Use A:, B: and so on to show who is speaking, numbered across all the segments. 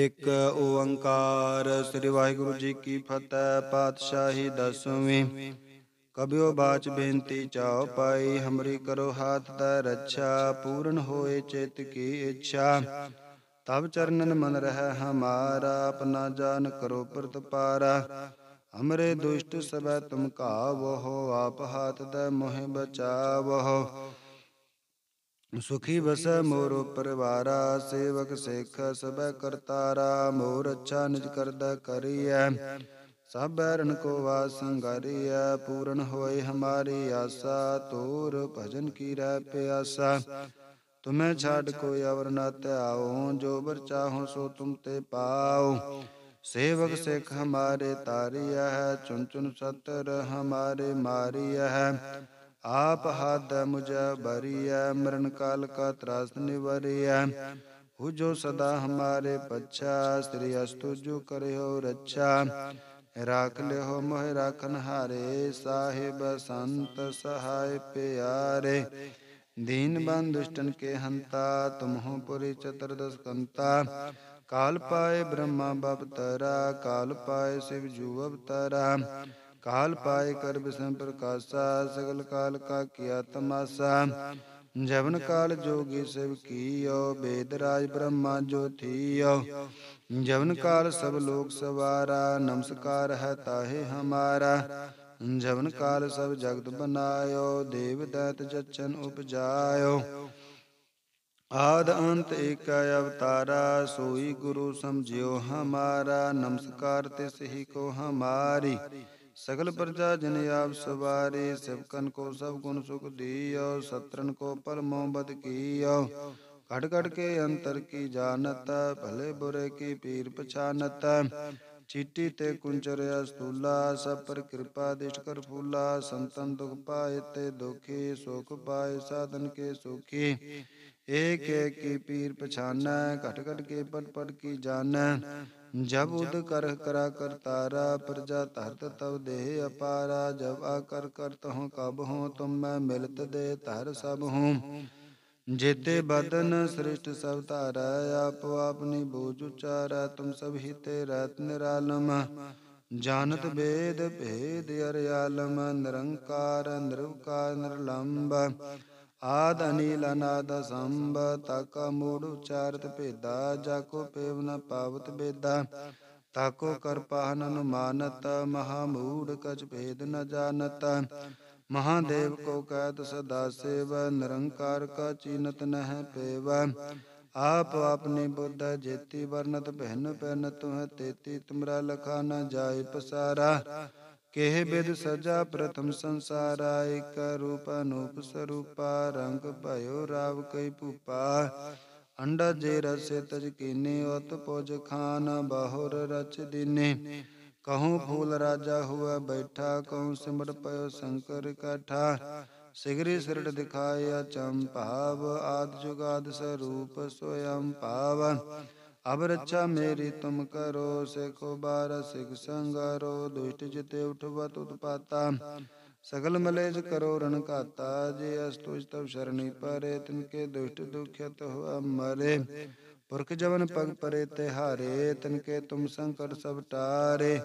A: ਇਕ ਓੰਕਾਰ ਸ੍ਰੀ ਵਾਹਿਗੁਰੂ ਜੀ ਕੀ ਫਤਿਹ ਪਾਤਸ਼ਾਹੀ ਦਸਵੀਂ ਕਬਿਓ ਬਾਚ ਬੇਨਤੀ ਚਾਉ ਪਾਈ ਹਮਰੀ ਕਰੋ ਹਾਥ ਦਾ ਰੱਛਾ ਪੂਰਨ ਹੋਏ ਚਿਤ ਕੀ ਇੱਛਾ ਤਬ ਚਰਨਨ ਮਨ ਰਹਿ ਹਮਾਰਾ ਆਪਣਾ ਜਾਨ ਕਰੋ ਪ੍ਰਤ ਪਾਰਾ ਹਮਰੇ ਦੁਸ਼ਟ ਸਭੈ ਤੁਮ ਕਾ ਆਪ ਹਾਥ ਦਾ ਮੋਹਿ ਬਚਾਵੋ ਸੁਖੀ ਬਸ ਮੋਰ ਪਰਿਵਾਰਾ ਸੇਵਕ ਸਿੱਖ ਸਭੈ ਕਰਤਾਰਾ ਮੋਰ ਅੱਛਾ ਨਿਜ ਕਰਦਾ ਕਰੀਐ ਸਭ ਰਣ ਕੋ ਵਾਸ ਸੰਗਾਰੀਐ ਪੂਰਨ ਹੋਏ ਹਮਾਰੀ ਆਸਾ ਤੋਰ ਭਜਨ ਕੀ ਰਹਿ ਪਿਆਸਾ ਤੁਮੈ ਛਾੜ ਕੋਈ ਅਵਰ ਨਾ ਧਿਆਉ ਜੋ ਬਰ ਚਾਹੋ ਸੋ ਤੁਮ ਤੇ ਪਾਉ ਸੇਵਕ ਸਿੱਖ ਹਮਾਰੇ ਤਾਰੀਐ ਚੁੰਚੁਨ ਸਤਰ ਹਮਾਰੇ ਮਾਰੀਐ आप हद मुज भरिया मरण काल का त्रास निवरिया हु जो सदा हमारे पच्छा श्री अस्तु जो करे हो रक्षा राख ले हो मोह राखन हारे साहेब संत सहाय प्यारे दीन बन दुष्टन के हंता तुम हो पुरी चतुर्दश कंता काल पाए ब्रह्मा बब तरा काल पाए शिव जू तरा काल पाए कर विष्णु प्रकाशा सगल काल का किया तमाशा जवन काल जोगी सब कियो वेदराज ब्रह्मा थी जवन काल सब लोक सवारा नमस्कार है ताहे हमारा जवन काल सब जगत बनायो देव दैत जचन उपजायो आद अंत एक अवतारा सोई गुरु समझियो हमारा नमस्कार तिस ही को हमारी ਸਗਲ ਪ੍ਰਜਾ ਜਨ ਆਪ ਸਵਾਰੇ ਸਿਵਕਨ ਕੋ ਸਭ ਗੁਣ ਸੁਖ ਦੀਓ ਸਤਰਨ ਕੋ ਪਰਮੋ ਬਦ ਕੀਓ ਘਟ ਘਟ ਕੇ ਅੰਤਰ ਕੀ ਜਾਣਤ ਭਲੇ ਬੁਰੇ ਕੀ ਪੀਰ ਪਛਾਨਤ ਚੀਟੀ ਤੇ ਕੁੰਚਰਿਆ ਅਸਤੂਲਾ ਸਭ ਪਰ ਕਿਰਪਾ ਦਿਸ਼ ਕਰ ਫੂਲਾ ਸੰਤਨ ਦੁਖ ਪਾਏ ਤੇ ਦੁਖੀ ਸੁਖ ਪਾਏ ਸਾਧਨ ਕੇ ਸੁਖੀ ਏਕ ਏਕ ਕੀ ਪੀਰ ਪਛਾਨੈ ਘਟ ਘਟ ਕੇ ਪਟ ਪਟ ਕੀ ਜਾਣੈ ਜਬ ਉਦ ਕਰ ਕਰਾ ਕਰਤਾਰਾ ਪ੍ਰਜਾ ਧਰਤ ਤਵ ਦੇਹ ਅਪਾਰਾ ਜਬ ਆ ਕਰ ਕਰਤ ਹੂੰ ਕਬ ਹੂੰ ਤੁਮ ਮੈਂ ਮਿਲਤ ਦੇ ਧਰ ਸਭ ਹੂੰ ਜੇਤੇ ਬਦਨ ਸ੍ਰਿਸ਼ਟ ਸਭ ਧਾਰਾ ਆਪ ਆਪਨੀ ਬੋਝ ਉਚਾਰਾ ਤੁਮ ਸਭ ਹੀ ਤੇ ਰਤ ਨਿਰਾਲਮ ਜਾਨਤ ਬੇਦ ਭੇਦ ਅਰ ਆਲਮ ਨਿਰੰਕਾਰ ਨਿਰਵਕਾਰ ਨਿਰਲੰਭ ਆਦ ਅਨੀਲ ਅਨਾਦ ਸੰਭ ਤਕ ਮੂੜ ਉਚਾਰਤ ਭੇਦਾ ਜਾ ਕੋ ਪੇਵ ਨ ਪਾਵਤ ਬੇਦਾ ਤਾਕੋ ਪਾਹਨ ਅਨੁਮਾਨਤ ਮਹਾ ਮੂੜ ਕਜ ਭੇਦ ਨ ਜਾਣਤ ਮਹਾਦੇਵ ਕੋ ਕਹਿਤ ਸਦਾ ਸੇਵ ਨਿਰੰਕਾਰ ਕਾ ਚੀਨਤ ਨਹਿ ਪੇਵ ਆਪ ਆਪਨੇ ਬੁੱਧ ਜੇਤੀ ਵਰਨਤ ਭਿੰਨ ਪੈਨ ਤੁਹ ਤੇਤੀ ਤੁਮਰਾ ਲਖਾ ਨ ਜਾਏ ਪਸਾਰਾ केह बेद सजा प्रथम संसाराय रूप अनूप स्वरूपा रंग भयो राव कई पुपा अंडा जे रसे तज कीने ओत पोज खान बहुर रच दिने कहूँ फूल राजा हुआ बैठा कहूँ सिमर पयो शंकर कठा सिगरी सिर दिखाया चम पाव आद जुगाद स्वरूप स्वयं पावन ਅਬ ਰੱਛਾ ਮੇਰੀ ਤੁਮ ਕਰੋ ਸਿਖੋ ਬਾਰ ਸਿਖ ਸੰਗਾਰੋ ਦੁਸ਼ਟ ਜਿਤੇ ਉਠਵਤ ਉਤਪਾਤਾ ਸਗਲ ਮਲੇਜ ਕਰੋ ਰਣ ਕਾਤਾ ਜੇ ਅਸਤੁਜ ਤਵ ਸ਼ਰਣੀ ਪਰੇ ਤਿਨ ਕੇ ਦੁਸ਼ਟ ਦੁਖਿਤ ਹੋਆ ਮਰੇ ਪੁਰਖ ਜਵਨ ਪਗ ਪਰੇ ਤੇ ਹਾਰੇ ਤਿਨ ਕੇ ਤੁਮ ਸੰਕਟ ਸਭ ਟਾਰੇ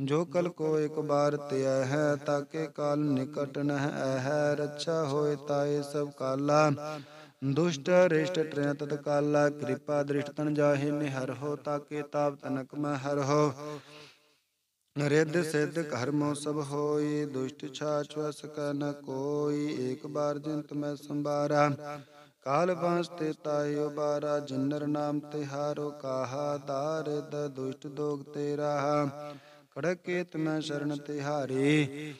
A: ਜੋ ਕਲ ਕੋ ਇੱਕ ਬਾਰ ਤਿਆ ਹੈ ਤਾਕੇ ਕਾਲ ਨਿਕਟ ਨਹ ਹੈ ਰੱਛਾ ਹੋਏ ਤਾਏ ਸਭ ਕਾਲਾ ਦੁਸ਼ਟ ਰਿਸ਼ਟ ਤ੍ਰਿਣ ਤਤ ਕਾਲਾ ਕਿਰਪਾ ਦ੍ਰਿਸ਼ਟ ਤਨ ਜਾਹੇ ਨਿਹਰ ਹੋ ਤਾਕੇ ਤਾਪ ਤਨਕ ਮਹਿ ਹਰ ਹੋ ਰਿੱਧ ਸਿੱਧ ਕਰਮੋ ਸਭ ਹੋਈ ਦੁਸ਼ਟ ਛਾਛ ਵਸ ਕਾ ਨ ਕੋਈ ਏਕ ਬਾਰ ਜਿੰਤ ਮੈਂ ਸੰਭਾਰਾ ਕਾਲ ਬਾਸ ਤੇ ਤਾਇਓ ਬਾਰਾ ਜਨਰ ਨਾਮ ਤੇ ਹਾਰੋ ਕਾਹਾ ਦਾਰਿਦ ਦੁਸ਼ਟ ਦੋਗ ਤੇਰਾ ਕੜਕੇ ਤਮੈ ਸ਼ਰਨ ਤਿਹਾਰੇ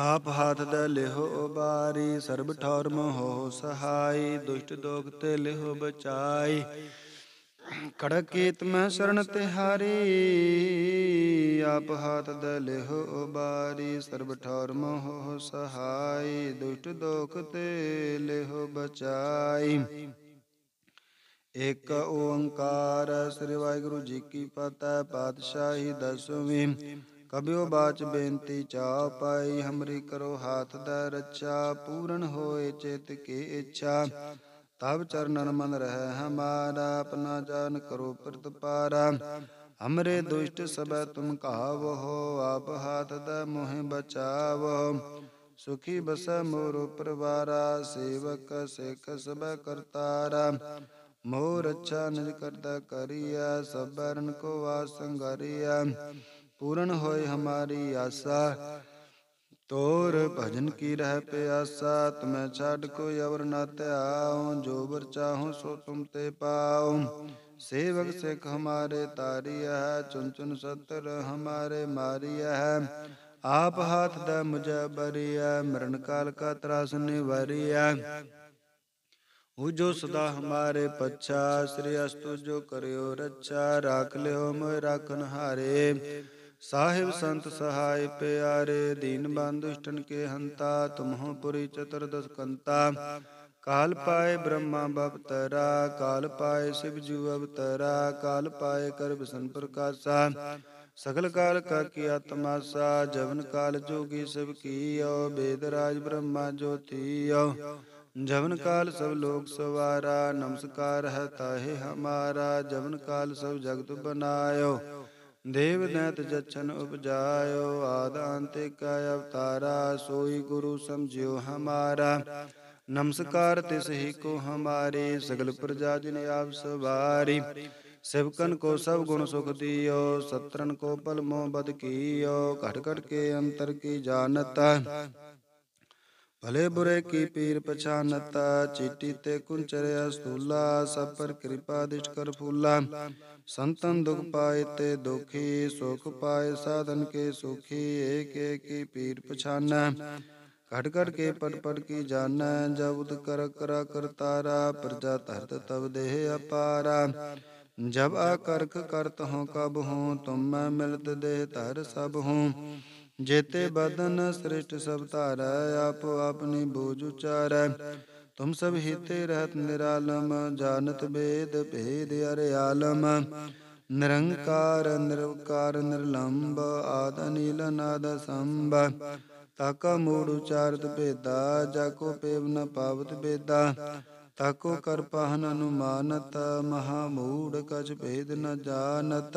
A: ਆਪ ਹਾਥ ਦਾ ਲਿਹੋ ਬਾਰੀ ਸਰਬ ਠੌਰ ਹੋ ਸਹਾਈ ਦੁਸ਼ਟ ਦੋਖ ਤੇ ਲਿਹੋ ਬਚਾਈ ਕੜਕ ਕੀਤ ਮੈਂ ਸ਼ਰਨ ਤਿਹਾਰੀ ਆਪ ਹਾਥ ਦਾ ਲਿਹੋ ਬਾਰੀ ਸਰਬ ਠੌਰ ਹੋ ਸਹਾਈ ਦੁਸ਼ਟ ਦੋਖ ਤੇ ਲਿਹੋ ਬਚਾਈ ਇਕ ਓੰਕਾਰ ਸ੍ਰੀ ਵਾਹਿਗੁਰੂ ਜੀ ਕੀ ਫਤਿਹ ਪਾਤਸ਼ਾਹੀ ਦਸਵੀਂ ਕਬਿਓ ਬਾਚ ਬੇਨਤੀ ਚਾ ਪਾਈ ਹਮਰੀ ਕਰੋ ਹਾਥ ਦਾ ਰੱਛਾ ਪੂਰਨ ਹੋਏ ਚਿਤ ਕੀ ਇੱਛਾ ਤਬ ਚਰਨਨ ਮਨ ਰਹਿ ਹਮਾਰਾ ਆਪਣਾ ਜਾਨ ਕਰੋ ਪ੍ਰਤਪਾਰਾ ਹਮਰੇ ਦੁਸ਼ਟ ਸਭੈ ਤੁਮ ਕਹਾਵੋ ਆਪ ਹਾਥ ਦਾ ਮੋਹਿ ਬਚਾਵੋ ਸੁਖੀ ਬਸੈ ਮੋਰ ਪਰਵਾਰਾ ਸੇਵਕ ਸਿਖ ਸਭੈ ਕਰਤਾਰਾ ਮੋਹ ਰੱਛਾ ਨਿਜ ਕਰਤਾ ਕਰੀਐ ਸਭਰਨ ਕੋ ਆਸੰਗਰੀਐ ਪੂਰਨ ਹੋਏ ਹਮਾਰੀ ਆਸਾ ਤੋਰ ਭਜਨ ਕੀ ਰਹਿ ਪਿਆਸਾ ਤਮੈ ਛੱਡ ਕੋਈ ਅਵਰ ਨਾ ਧਿਆਉ ਜੋ ਵਰ ਚਾਹੂ ਸੋ ਤੁਮ ਤੇ ਪਾਉ ਸੇਵਕ ਸਿਖ ਹਮਾਰੇ ਤਾਰੀਆ ਹੈ ਚੁੰ ਚੁਨ ਸਤਰ ਹਮਾਰੇ ਮਾਰੀਆ ਹੈ ਆਪ ਹਾਥ ਦਾ ਮੁਝੇ ਬਰੀਆ ਮਰਨ ਕਾਲ ਕਾ ਤਰਾਸ ਨਿਵਾਰੀਆ ਉਹ ਜੋ ਸਦਾ ਹਮਾਰੇ ਪਛਾ ਸ੍ਰੀ ਅਸਤੁ ਜੋ ਕਰਿਓ ਰੱਛਾ ਰਾਖ ਲਿਓ ਮੋਇ ਰਾਖਨ ਹਾਰੇ साहिब संत सहाय प्यारे दीन बंधुष्टन के हंता चतुर्दश कंता काल पाए ब्रह्मा बवतरा काल पाए शिव जीव अवतरा काल पाए कर भसन प्रकाशा सकल काल का किया तमाशा जवन काल जोगी सब की वेद राज ब्रह्मा ज्योति जवन काल सब लोक सवारा नमस्कार है ताहे हमारा जवन काल सब जगत बनायो देव ਨੈਤ जन ਉਪਜਾਇਓ ਆਦਾਂਤਿਕ ਅਵਤਾਰਾ ਸੋਈ ਗੁਰੂ ਸਮਝਿਓ ਹਮਾਰਾ ਨਮਸਕਾਰ ਤਿਸ को ਕੋ सगल ਸਗਲ ਪ੍ਰਜਾ ਜਿਨ ਆਪ शिवकन को सब गुण सुख दियो सत्रन को पल मोह बद कियो घट घट के अंतर की जानता भले बुरे की पीर पछानता चीटी ते कुंचरे अस्तूला सब पर कृपा दिष्ट कर फूला ਸੰਤਨ ਦੁਖ ਪਾਏ ਤੇ ਦੁਖੀ ਸੁਖ ਪਾਏ ਸਾਧਨ ਕੇ ਸੁਖੀ ਏਕ ਏਕ ਕੀ ਪੀਰ ਪਛਾਨੈ ਘਟ ਘਟ ਕੇ ਪਟ ਪਟ ਕੀ ਜਾਣੈ ਜਬਦ ਕਰ ਕਰ ਕਰਤਾਰਾ ਪ੍ਰਜਾ ਧਰਤ ਤਵ ਦੇਹ ਅਪਾਰਾ ਜਬ ਆ ਕਰਖ ਕਰਤ ਹਉ ਕਬ ਹਉ ਤੁਮ ਮੈਂ ਮਿਲਤ ਦੇਹ ਧਰ ਸਭ ਹਉ ਜੇਤੇ ਬਦਨ ਸ੍ਰਿਸ਼ਟ ਸਭ ਧਾਰੈ ਆਪੋ ਆਪਣੀ ਬੋਝ ਉਚਾਰੈ ਤੁਮ ਸਭ ਹੀਤੇ ਰਹਤ ਨਿਰਾਲਮ ਜਾਣਤ ਬੇਦ ਭੇਦ ਅਰ ਆਲਮ ਨਿਰੰਕਾਰ ਨਿਰਵਕਾਰ ਨਿਰਲੰਭ ਆਦ ਅਨਿਲ ਨਾਦ ਸੰਭ ਤਕ ਮੂੜ ਉਚਾਰਤ ਭੇਦਾ ਜਾ ਕੋ ਪੇਵ ਨ ਪਾਵਤ ਭੇਦਾ ਤਾਕੋ ਕਰ ਪਹਨ ਅਨੁਮਾਨਤ ਮਹਾ ਮੂੜ ਕਛ ਭੇਦ ਨ ਜਾਣਤ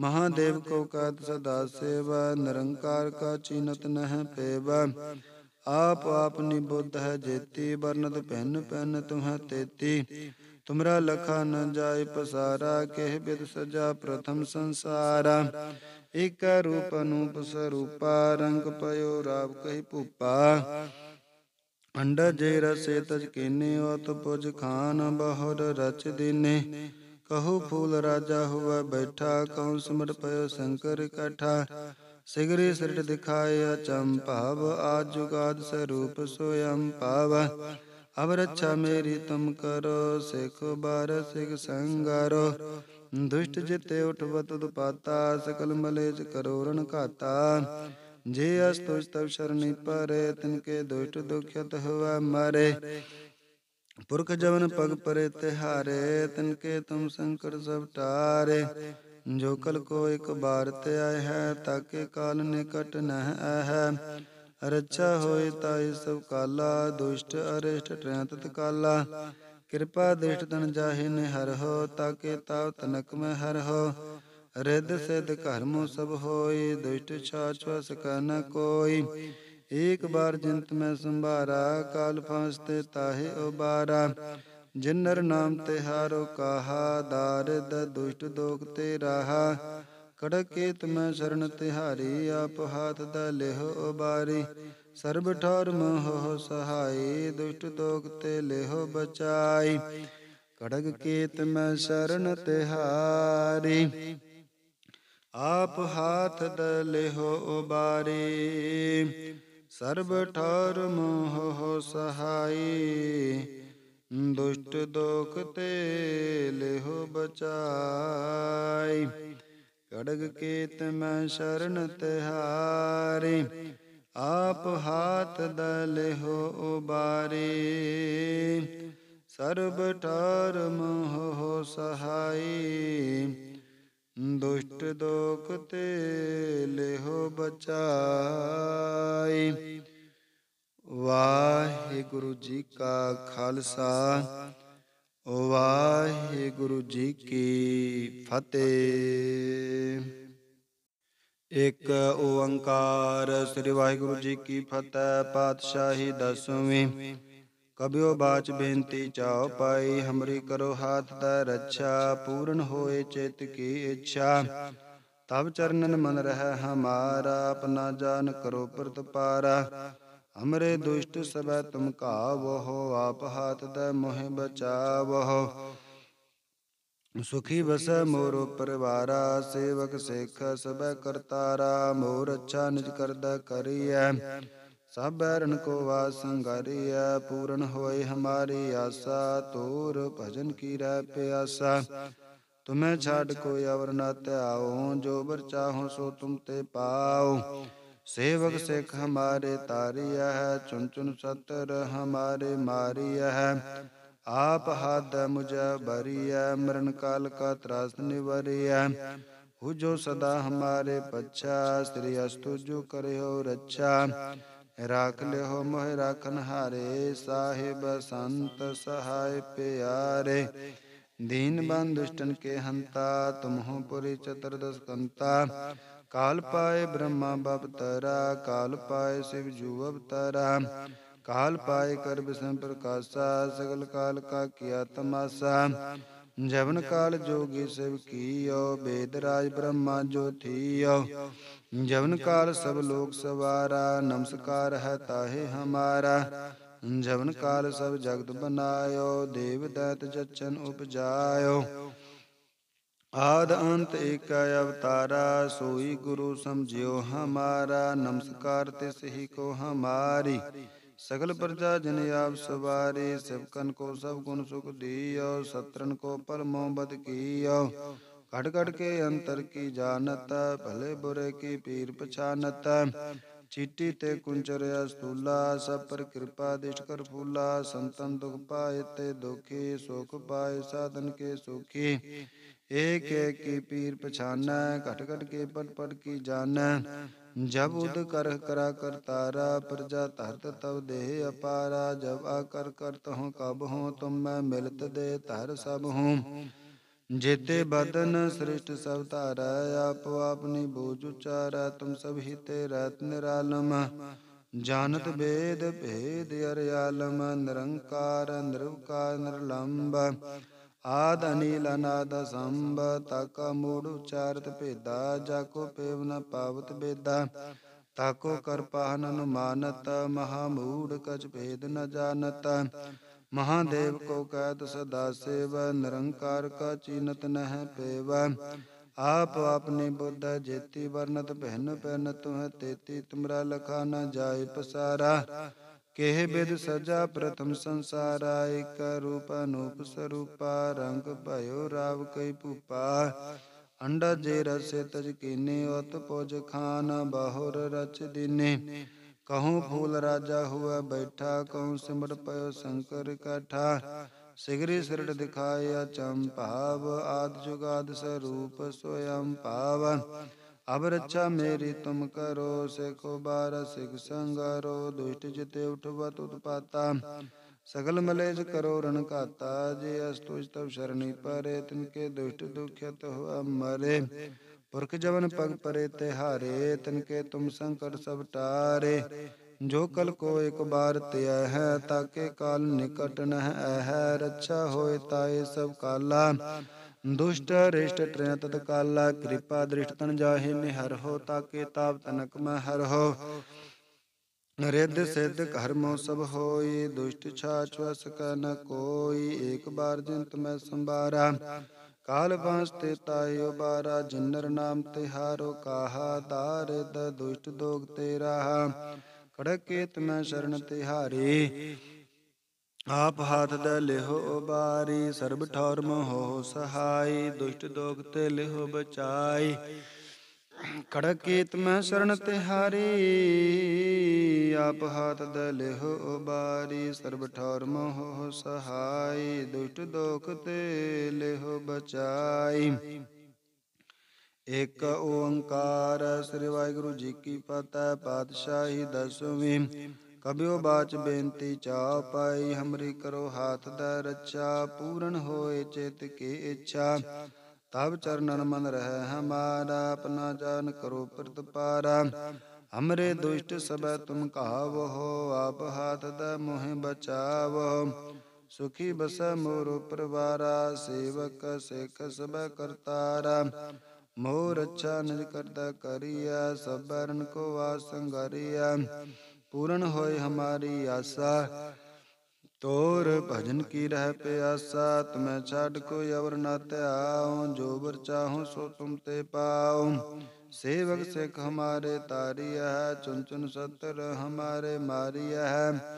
A: ਮਹਾਦੇਵ ਕੋ ਕਤ ਸਦਾ ਸੇਵ ਨਿਰੰਕਾਰ ਕਾ ਚਿਨਤ ਨਹਿ ਪੇਵ ਆਪ ਆਪ ਬੁੱਧ ਹੈ ਜੇਤੀ ਬਰਨਤ ਪੈਨ ਪੈਨ ਤੁਹਾਂ ਤੇਤੀ ਤੁਮਰਾ ਲਖਾ ਨ ਜਾਏ ਪਸਾਰਾ ਕਹਿ ਬਿਦ ਸਜਾ ਪ੍ਰਥਮ ਸੰਸਾਰਾ ਇਕ ਰੂਪ ਅਨੂਪ ਸਰੂਪਾ ਰੰਗ ਪਇਓ ਰਾਵ ਕਹਿ ਭੂਪਾ ਅੰਡ ਜੇ ਰਸੇ ਤਜ ਕੀਨੇ ਉਤ ਪੁਜ ਖਾਨ ਬਹੁਰ ਰਚ ਦੀਨੇ ਕਹੋ ਫੂਲ ਰਾਜਾ ਹੋਵੇ ਬੈਠਾ ਕਉ ਸਮਰ ਪਇਓ ਸ਼ੰਕਰ ਕਠਾ ਸਿਗਰੀ ਸਿਰਟ ਦਿਖਾਇਆ ਚੰ ਭਾਵ ਆਜੁਗਾਦ ਸਰੂਪ ਸੋਯੰ ਭਾਵ ਅਬ ਮੇਰੀ ਤੁਮ ਕਰੋ ਸਿਖ ਬਾਰ ਸਿਖ ਸੰਗਾਰੋ ਦੁਸ਼ਟ ਜਿਤੇ ਉਠਵਤ ਦੁਪਾਤਾ ਸਕਲ ਮਲੇਜ ਕਰੋ ਰਣ ਘਾਤਾ ਜੇ ਅਸ ਤੁਜ ਤਵ ਸਰਣੀ ਪਰੇ ਤਿਨ ਕੇ ਦੁਸ਼ਟ ਦੁਖਿਤ ਹੋਵਾ ਮਾਰੇ ਪੁਰਖ ਜਵਨ ਪਗ ਪਰੇ ਤਿਹਾਰੇ ਤਿਨ ਕੇ ਤੁਮ ਸੰਕਟ ਸਭ ਟਾਰੇ ਜੋ ਕਲ ਕੋ ਇਕ ਬਾਰ ਤੇ ਆਇ ਹੈ ਤਾਕੇ ਕਾਲ ਨਿਕਟ ਨਹਿ ਆਹੈ ਰੱਛਾ ਹੋਏ ਤਾਇ ਸਭ ਕਾਲਾ ਦੁਸ਼ਟ ਅਰਿਸ਼ਟ ਤ੍ਰੈਤਤ ਕਾਲਾ ਕਿਰਪਾ ਦ੍ਰਿਸ਼ਟ ਤਨ ਜਾਹੇ ਨਿਹਰ ਹੋ ਤਾਕੇ ਤਾਵ ਤਨਕ ਮੈਂ ਹਰ ਹੋ ਰਿੱਧ ਸਿੱਧ ਕਰਮੋ ਸਭ ਹੋਏ ਦੁਸ਼ਟ ਛਾਛਵਾ ਸਕਾ ਨ ਕੋਈ ਏਕ ਬਾਰ ਜਿੰਤ ਮੈਂ ਸੰਭਾਰਾ ਕਾਲ ਫਾਸਤੇ ਤਾਹੇ ਉਬਾਰਾ ਜਿਨਰ ਨਾਮ ਤੇ ਹਾਰੋ ਕਾਹਾ ਦਾਰਦ ਦੁਸ਼ਟ ਦੋਖ ਤੇ ਰਾਹਾ ਕੜਕੇ ਤਮੈ ਸ਼ਰਨ ਤਿਹਾਰੀ ਆਪ ਹਾਥ ਦਾ ਲਿਹੋ ਬਾਰੀ ਸਰਬ ਠੌਰ ਮੋਹ ਸਹਾਈ ਦੁਸ਼ਟ ਦੋਖ ਤੇ ਲਿਹੋ ਬਚਾਈ ਕੜਗ ਕੇਤ ਮੈਂ ਸ਼ਰਨ ਤਿਹਾਰੀ ਆਪ ਹਾਥ ਲਿਹੋ ਉਬਾਰੇ ਸਰਬ ਠਰ ਮੋਹ ਸਹਾਈ ਦੁਸ਼ਟ ਦੋਖ ਤੇ ਲਿਹੁ ਬਚਾਈ ਕੜਗ ਕੇਤ ਮੈਂ ਸ਼ਰਨ ਤਿਹਾਰੇ ਆਪ ਹਾਥ ਦਲਿਹੁ ਉਬਾਰੇ ਸਰਬ ਠਾਰ ਮੋਹ ਹੋ ਸਹਾਈ ਦੁਸ਼ਟ ਦੋਖ ਤੇ ਲਿਹੁ ਬਚਾਈ ਵਾਹਿਗੁਰੂ ਜੀ ਕਾ ਖਾਲਸਾ ਵਾਹਿਗੁਰੂ ਜੀ ਕੀ ਫਤਿਹ ਇਕ ਓੰਕਾਰ ਸ੍ਰੀ ਵਾਹਿਗੁਰੂ ਜੀ ਕੀ ਫਤਿਹ ਪਾਤਸ਼ਾਹੀ ਦਸਵੇਂ ਕਬਿਓ ਬਾਚ ਬੇਨਤੀ ਚਾਉ ਪਾਈ ਹਮਰੀ ਕਰੋ ਹਾਥ ਦਾ ਰੱਛਾ ਪੂਰਨ ਹੋਏ ਚਿਤ ਕੀ ਇੱਛਾ ਤਬ ਚਰਨਨ ਮਨ ਰਹਿ ਹਮਾਰਾ ਆਪਣਾ ਜਾਨ ਕਰੋ ਪ੍ਰਤਪਾਰਾ ਅਮਰੇ दुष्ट सब तुम कावहो ਆਪ ਹਾਤ द मोह बचावहो ਸੁਖੀ ਵਸੈ ਮੋਰ ਪਰਿਵਾਰਾ ਸੇਵਕ ਸਿੱਖ ਸਭੈ ਕਰਤਾਰਾ ਮੋਰ ਅੱਛਾ ਨਿਜ ਕਰਦਾ ਕਰੀਐ ਸਭੈ ਰਣ ਕੋ ਵਾ ਸੰਗਾਰੀਐ ਪੂਰਨ ਹੋਏ ਹਮਾਰੀ ਆਸਾ ਤੋਰ ਭਜਨ ਕੀ ਰਹਿ ਪਿਆਸਾ ਤੁਮੈ ਛਾੜ ਕੋ ਅਵਰ ਨਾ ਧਿਆਉ ਜੋ ਬਰ ਚਾਹੋ ਸੋ ਤੁਮ ਤੇ ਪਾਓ सेवक सिख हमारे तारिया है चुन चुन सतर हमारे मारिया है आप हाथ मुझ भरिया मरण काल का त्रास निवरिया हु जो सदा हमारे पच्छा श्री अस्तु जो करे हो रक्षा राख ले हो मोह राखन हारे साहिब संत सहाय प्यारे दीन दुष्टन के हंता तुम हो पुरी चतुर्दश कंता काल पाए ब्रह्मा तरा काल पाए शिव जू अवतरा काल पाए कर विष्णु प्रकाशा सगल काल का किया तमाशा
B: जवन काल
A: जोगी शिव की कियो वेदराज ब्रह्मा जो थियो जवन काल सब लोक सवारा नमस्कार है ताहे हमारा जवन काल सब जगत बनायो देवदत्त जचन उपजायो ਆਦ ਅੰਤ ਏਕ ਅਵਤਾਰਾ ਸੋਈ ਗੁਰੂ ਸਮਝਿਓ ਹਮਾਰਾ ਨਮਸਕਾਰ ਤਿਸ ਹੀ ਕੋ ਹਮਾਰੀ ਸਗਲ ਪ੍ਰਜਾ ਜਨ ਆਪ ਸਵਾਰੇ ਸਿਵਕਨ ਕੋ ਸਭ ਗੁਣ ਸੁਖ ਦੀਓ ਸਤਰਨ ਕੋ ਪਰਮੋ ਬਦ ਕੀਓ ਘਟ ਘਟ ਕੇ ਅੰਤਰ ਕੀ ਜਾਣਤ ਭਲੇ ਬੁਰੇ ਕੀ ਪੀਰ ਪਛਾਨਤ ਚੀਟੀ ਤੇ ਕੁੰਚਰ ਅਸਤੂਲਾ ਸਭ ਪਰ ਕਿਰਪਾ ਦਿਸ਼ ਕਰ ਫੂਲਾ ਸੰਤਨ ਦੁਖ ਪਾਏ ਤੇ ਦੁਖੀ ਸੁਖ ਪਾਏ ਸਾਧਨ ਕੇ ਸੁਖੀ ਏਕ ਏਕ ਕੀ ਪੀਰ ਪਛਾਨੈ ਘਟ ਘਟ ਕੇ ਪਟ ਪਟ ਕੀ ਜਾਣੈ ਜਬ ਉਦ ਕਰ ਕਰਾ ਕਰਤਾਰਾ ਪ੍ਰਜਾ ਧਰਤ ਤਵ ਦੇਹ ਅਪਾਰਾ ਜਬ ਆ ਕਰ ਕਰ ਤਹੁ ਕਬ ਹਉ ਤੁਮ ਮੈਂ ਮਿਲਤ ਦੇ ਧਰ ਸਭ ਹਉ ਜੇਤੇ ਬਦਨ ਸ੍ਰਿਸ਼ਟ ਸਭ ਧਾਰਾ ਆਪ ਆਪਨੀ ਬੋਝ ਉਚਾਰਾ ਤੁਮ ਸਭ ਹਿਤੇ ਰਤ ਨਿਰਾਲਮ ਜਾਨਤ ਬੇਦ ਭੇਦ ਅਰਿਆਲਮ ਨਿਰੰਕਾਰ ਨਿਰਵਕਾਰ ਨਿਰਲੰਭ ਆਦ ਅਨੀਲ ਅਨਾਦ ਸੰਭ ਤਕ ਮੂੜ ਉਚਾਰਤ ਭੇਦਾ ਜਾ ਕੋ ਪੇਵ ਨ ਪਾਵਤ ਬੇਦਾ ਤਾਕੋ ਕਰਪਾਹਨ ਅਨੁਮਾਨਤ ਮਹਾ ਮੂੜ ਕਚ ਭੇਦ ਨ ਜਾਣਤ ਮਹਾਦੇਵ ਕੋ ਕਹਿਤ ਸਦਾ ਸੇਵ ਨਿਰੰਕਾਰ ਕਾ ਚੀਨਤ ਨਹਿ ਪੇਵ ਆਪ ਆਪਨੇ ਬੁੱਧ ਜੇਤੀ ਵਰਨਤ ਭਿੰਨ ਪੈਨ ਤੁਹ ਤੇਤੀ ਤੁਮਰਾ ਲਖਾ ਨ ਜਾਏ ਪਸਾਰਾ ਕੇਹ ਬਿਦ ਸਜਾ ਪ੍ਰਥਮ ਸੰਸਾਰਾ ਏਕ ਰੂਪ ਅਨੂਪ ਸਰੂਪਾ ਰੰਗ ਭਇਓ ਰਾਵ ਕਈ ਭੂਪਾ ਅੰਡਾ ਜੇ ਰਸੇ ਤਜ ਕੀਨੇ ਉਤ ਪੁਜ ਖਾਨ ਬਾਹੁਰ ਰਚ ਦਿਨੇ ਕਹੂੰ ਫੂਲ ਰਾਜਾ ਹੁਆ ਬੈਠਾ ਕਉ ਸਿਮਰ ਪਇਓ ਸ਼ੰਕਰ ਕਠਾ ਸਿਗਰੀ ਸਿਰੜ ਦਿਖਾਇਆ ਚੰਪਾਵ ਆਦ ਜੁਗਾਦ ਸਰੂਪ ਸੋਇੰ ਭਾਵ ਅਬਰ ਅਚਾ ਮੇਰੀ ਤੁਮ ਕਰੋ ਸਿਖੋ ਬਾਰ ਸਿਖ ਸੰਗਾਰੋ ਦੁਸ਼ਟ ਜਿਤੇ ਉਠਵਤ ਉਤਪਾਤਾ ਸਗਲ ਮਲੇਜ ਕਰੋ ਰਣ ਕਾਤਾ ਜੇ ਅਸਤੁਜ ਤਵ ਸ਼ਰਣੀ ਪਰੇ ਤਿਨ ਕੇ ਦੁਸ਼ਟ ਦੁਖਿਤ ਹੋਆ ਮਰੇ ਪੁਰਖ ਜਵਨ ਪਗ ਪਰੇ ਤੇ ਹਾਰੇ ਤਿਨ ਕੇ ਤੁਮ ਸੰਕਟ ਸਭ ਟਾਰੇ ਜੋ ਕਲ ਕੋ ਇੱਕ ਬਾਰ ਤਿਆ ਹੈ ਤਾਕੇ ਕਾਲ ਨਿਕਟ ਨਹ ਹੈ ਰੱਛਾ ਹੋਏ ਤਾਏ ਸਭ ਕਾਲਾ ਦੁਸ਼ਟ ਰਿਸ਼ਟ ਤ੍ਰਿਣ ਤਤ ਕਾਲਾ ਕਿਰਪਾ ਦ੍ਰਿਸ਼ਟ ਤਨ ਜਾਹੇ ਨਿਹਰ ਹੋ ਤਾਕੇ ਤਾਪ ਤਨਕ ਮਹਿ ਹਰ ਹੋ ਰਿੱਧ ਸਿੱਧ ਕਰਮੋ ਸਭ ਹੋਈ ਦੁਸ਼ਟ ਛਾਛ ਵਸ ਕਾ ਨ ਕੋਈ ਏਕ ਬਾਰ ਜਿੰਤ ਮੈਂ ਸੰਭਾਰਾ ਕਾਲ ਬਾਸ ਤੇ ਤਾਇਓ ਬਾਰਾ ਜਿਨਰ ਨਾਮ ਤੇ ਹਾਰੋ ਕਾਹਾ ਦਾਰਿਦ ਦੁਸ਼ਟ ਦੋਗ ਤੇਰਾ ਕੜਕੇ ਤਮੈ ਸ਼ਰਨ ਤਿਹਾਰੇ ਆਪ ਹੱਥ ਦੇ ਲਿਹੋ ਉਬਾਰੀ ਸਰਬ ਠੌਰ ਮੋਹ ਸਹਾਈ ਦੁਸ਼ਟ ਦੋਖ ਤੇ ਲਿਹੋ ਬਚਾਈ ਕੀਤ ਮੈਂ ਸ਼ਰਨ ਤਿਹਾਰੀ ਆਪ ਹੱਥ ਦੇ ਲਿਹੋ ਉਬਾਰੀ ਸਰਬ ਠੌਰ ਮੋਹ ਸਹਾਈ ਦੁਸ਼ਟ ਦੋਖ ਤੇ ਲਿਹੋ ਬਚਾਈ ਇਕ ਓੰਕਾਰ ਸ੍ਰੀ ਵਾਹਿਗੁਰੂ ਜੀ ਕੀ ਫਤਿਹ ਪਾਤਸ਼ਾਹੀ ਦਸਵੀਂ ਕਬਿਓ ਬਾਚ ਬੇਨਤੀ ਚਾ ਪਾਈ ਹਮਰੀ ਕਰੋ ਹਾਥ ਦਾ ਰੱਛਾ ਪੂਰਨ ਹੋਏ ਚਿਤ ਕੀ ਇੱਛਾ ਤਬ ਚਰਨਨ ਮਨ ਰਹਿ ਹਮਾਰਾ ਆਪਣਾ ਜਾਨ ਕਰੋ ਪ੍ਰਤਪਾਰਾ ਹਮਰੇ ਦੁਸ਼ਟ ਸਬੈ ਤੁਮ ਕਹਾਵੋ ਆਪ ਹਾਥ ਦਾ ਮੋਹ ਬਚਾਵੋ ਸੁਖੀ ਬਸੈ ਮੋਰ ਪਰਵਾਰਾ ਸੇਵਕ ਸਿਖ ਸਬੈ ਕਰਤਾਰਾ ਮੋਰ ਰੱਛਾ ਨਿਜ ਕਰਤਾ ਕਰੀਐ ਸਬਰਨ ਕੋ ਵਾਸੰਗਰੀਆ पूर्ण होए हमारी आशा तोर भजन की रह प्यासा तुम्हें छाड़ को अवर न त्याओ जो बर चाहो सो तुम ते पाओ सेवक सिख हमारे तारिया है चुन चुन सतर हमारे मारिया है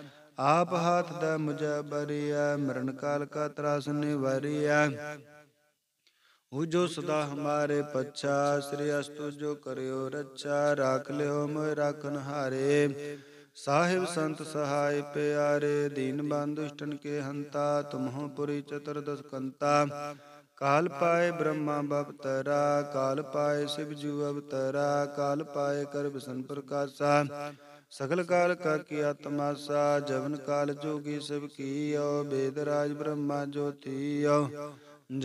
A: आप हाथ द मुझे बरिया मरण काल का त्रास निवरिया हु जो सदा हमारे पच्छा श्री अस्तु जो करियो रच्छा राख लियो मोय राखन हारे साहिब संत सहाय प्यारे दीन बंदुष्टन के हंता तुम्हो पुरी चतुर्दश कंता काल पाए ब्रह्मा बप तरा काल पाए शिव जीव अवतरा काल पाए कर भसन प्रकाशा सकल काल का किया तमाशा जवन काल जोगी सब की वेद वेदराज ब्रह्मा ज्योति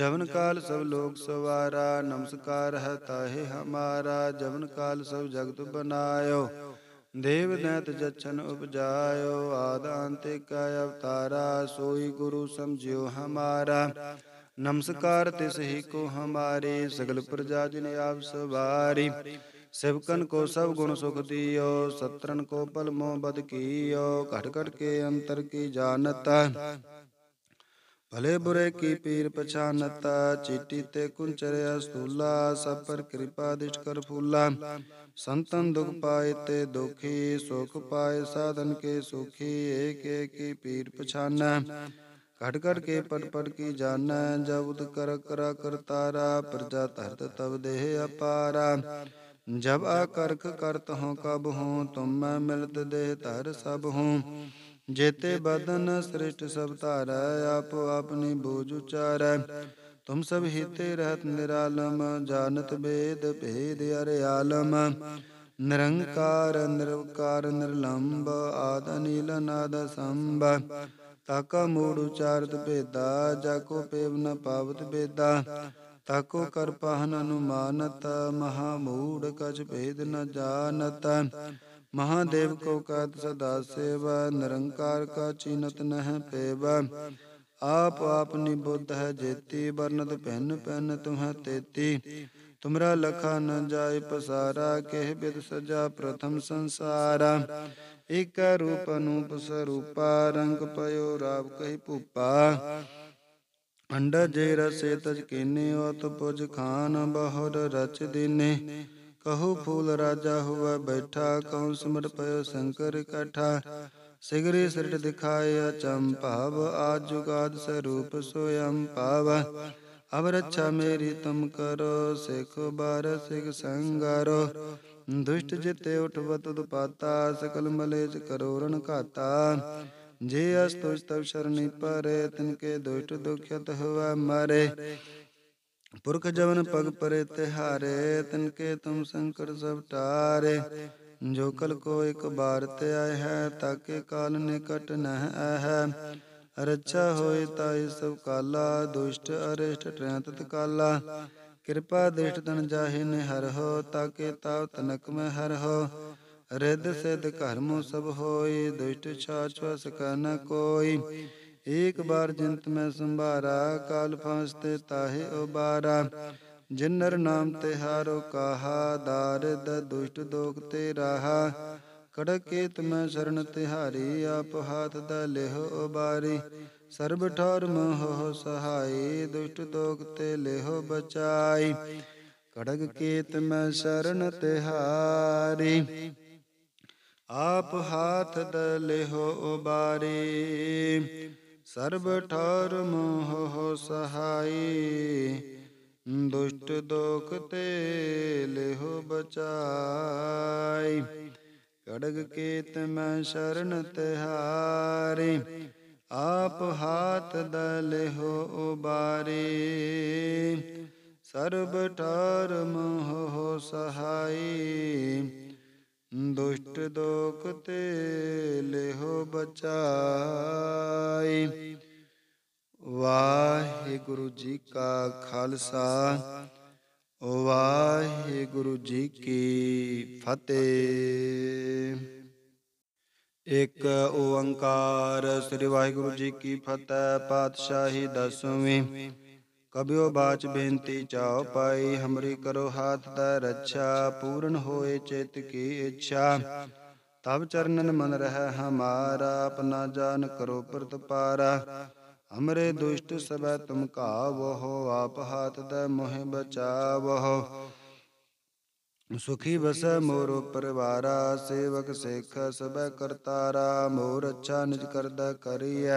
A: जवन काल सब लोक सवारा नमस्कार है ताहे हमारा जवन काल सब जगत बनायो ਦੇਵ ਨੈਤ ਜਛਨ ਉਪਜਾਇਓ ਆਦਾਂਤਿਕ ਅਵਤਾਰਾ ਸੋਈ ਗੁਰੂ ਸਮਝਿਓ ਹਮਾਰਾ ਨਮਸਕਾਰ ਤਿਸ ਹੀ ਕੋ ਹਮਾਰੇ ਸਗਲ ਪ੍ਰਜਾ ਜਿਨ ਆਪ ਸਵਾਰੀ ਸਿਵਕਨ ਕੋ ਸਭ ਗੁਣ ਸੁਖ ਦਿਓ ਸਤਰਨ ਕੋ ਪਲ ਮੋ ਬਦ ਕੀਓ ਘਟ ਘਟ ਕੇ ਅੰਤਰ ਕੀ ਜਾਣਤਾ भले बुरे की पीर पछानता चीटी ते कुंचर स्थूला सब पर कृपा दिष्ट कर फूला संतन दुख पाए ते दुखी सुख पाए साधन के सुखी एक एक की पीर पछाना घट घट के पट पट की जान जब उद कर करा तारा प्रजा तरत तब देह अपारा जब अकर्क करत हूँ कब हूँ तुम मैं मिलत देह तर सब हूँ ਜੇਤੇ ਬਦਨ ਸ੍ਰਿਸ਼ਟ ਸਭ ਧਾਰੈ ਆਪੋ ਆਪਣੀ ਬੋਝ ਉਚਾਰੈ ਤੁਮ ਸਭ ਹਿਤੇ ਰਹਤ ਨਿਰਾਲਮ ਜਾਣਤ ਬੇਦ ਭੇਦ ਅਰੇ ਆਲਮ ਨਿਰੰਕਾਰ ਨਿਰਵਕਾਰ ਨਿਰਲੰਬ ਆਦ ਅਨੀਲ ਨਾਦ ਸੰਭ ਤਕ ਮੂੜ ਉਚਾਰਤ ਭੇਦਾ ਜਾ ਕੋ ਪੇਵ ਨ ਪਾਵਤ ਭੇਦਾ ਤਾਕੋ ਕਰ ਪਹਨ ਅਨੁਮਾਨਤ ਮਹਾ ਮੂੜ ਕਛ ਭੇਦ ਨ ਜਾਣਤ महादेव को कहत सदा सेवा निरंकार का चिन्हत नह पेवा आप आपनी बुद्ध है जेती वर्णत पहन पहन तुम्ह तेती तुमरा लखा न जाय पसारा केह बिद सजा प्रथम संसारा ਇਕ ਰੂਪ ਅਨੂਪ ਸਰੂਪਾ ਰੰਗ ਪਇਓ ਰਾਵ ਕਹਿ ਭੂਪਾ ਅੰਡਾ ਜੇ ਰਸੇ ਤਜ ਕੀਨੇ ਔਤ ਪੁਜ ਖਾਨ ਬਹੁਰ ਰਚ ਦਿਨੇ ਕਹੋ ਫੂਲ ਰਾਜਾ ਹੋਵੇ ਬੈਠਾ ਕਉ ਸਿਮਰ ਪਇਓ ਸ਼ੰਕਰ ਇਕੱਠਾ ਸਿਗਰੇ ਸਿਰਟ ਦਿਖਾਏ ਅਚੰ ਭਾਵ ਆਜ ਜੁਗਾਦ ਸਰੂਪ ਸੋਯੰ ਭਾਵ ਅਬ ਰੱਛਾ ਮੇਰੀ ਤੁਮ ਕਰੋ ਸਿਖ ਬਾਰ ਸਿਖ ਸੰਗਾਰੋ ਦੁਸ਼ਟ ਜਿਤੇ ਉਠਵਤ ਦੁਪਾਤਾ ਸਕਲ ਮਲੇਜ ਕਰੋ ਰਣ ਘਾਤਾ ਜੇ ਅਸ ਤੁਜ ਤਵ ਸ਼ਰਣੀ ਪਰੇ ਤਿਨ ਕੇ ਦੁਸ਼ਟ ਦੁਖਿਤ ਹੋਵੇ ਮਾਰੇ ਪੁਰਖ ਜਵਨ ਪਗ ਪਰੇ ਤਿਹਾਰੇ ਤਿਨ ਕੇ ਤੁਮ ਸੰਕਰ ਸਭ ਟਾਰੇ ਜੋ ਕਲ ਕੋ ਇੱਕ ਬਾਰ ਤੇ ਆਇ ਹੈ ਤਾਕੇ ਕਾਲ ਨਿਕਟ ਨਹਿ ਹੈ ਰੱਛਾ ਹੋਏ ਤਾਇ ਸਭ ਕਾਲਾ ਦੁਸ਼ਟ ਅਰਿਸ਼ਟ ਤ੍ਰੈਤਤ ਤਕਾਲਾ ਕਿਰਪਾ ਦੇਸ਼ਟ ਤਨ ਜਾਹੇ ਨੇ ਹਰ ਹੋ ਤਾਕੇ ਤਾਵ ਤਨਕ ਮੈਂ ਹਰ ਹੋ ਰਿੱਧ ਸਿੱਧ ਘਰ ਮੋ ਸਭ ਹੋਏ ਦੁਸ਼ਟ ਛਾਛਵਾ ਸਕਨ ਕੋਈ ਏਕ ਬਾਰ ਜਿੰਤ ਮੈਂ ਸੰਭਾਰਾ ਕਾਲ ਫਾਂਸ ਤੇ ਤਾਹੇ ਉਬਾਰਾ ਜਿਨਰ ਨਾਮ ਤੇ ਹਾਰੋ ਕਾਹਾ ਦਾਰਦ ਦੁਸ਼ਟ ਦੋਖ ਤੇ ਰਾਹਾ ਕੜਕੇ ਕੇਤ ਮੈਂ ਸ਼ਰਨ ਤਿਹਾਰੀ ਆਪ ਹਾਥ ਦਾ ਲਿਹ ਉਬਾਰੀ ਸਰਬ ਠੌਰ ਹੋ ਸਹਾਈ ਦੁਸ਼ਟ ਦੋਖ ਤੇ ਲਿਹ ਬਚਾਈ ਕੜਕ ਕੇਤ ਮੈਂ ਸ਼ਰਨ ਤਿਹਾਰੀ ਆਪ ਹਾਥ ਦਲਿਹੋ ਉਬਾਰੇ ਸਰਬ ਠਾਰ ਮੋਹ ਹੋ ਸਹਾਈ ਦੁਸ਼ਟ ਦੋਖ ਤੇ ਲਿਹੁ ਬਚਾਈ ਕੜਗ ਕੇਤ ਮੈਂ ਸ਼ਰਨ ਤਿਹਾਰੇ ਆਪ ਹਾਥ ਦਲ ਹੋ ਉਬਾਰੇ ਸਰਬ ਠਾਰ ਮੋਹ ਹੋ ਸਹਾਈ ਦੁਸ਼ਟ ਦੋਖ ਤੇ ਲਿਹੁ ਬਚਾਈ ਖਾਲਸਾ ਵਾਹਿਗੁਰੂ ਜੀ ਕੀ ਫਤਿਹ ਇੱਕ ਓੰਕਾਰ ਸ੍ਰੀ ਵਾਹਿਗੁਰੂ ਜੀ ਕੀ ਫਤਿਹ ਪਾਤਸ਼ਾਹੀ ਦਸਵੇਂ ਕਬਿਓ ਬਾਚ ਬੇਨਤੀ ਚਾਉ ਪਾਈ ਹਮਰੀ ਕਰੋ ਹਾਥ ਦਾ ਰੱਛਾ ਪੂਰਨ ਹੋਏ ਚਿਤ ਕੀ ਇੱਛਾ ਤਬ ਚਰਨਨ ਮਨ ਰਹਿ ਹਮਾਰਾ ਆਪਣਾ ਜਾਨ ਕਰੋ ਪ੍ਰਤਪਾਰਾ हमरे दुष्ट सब तुम कावहो आप हाथ द मोह बचावहो सुखी बस मोर परिवार सेवक सिख सब करतारा मोर अच्छा निज कर द करिय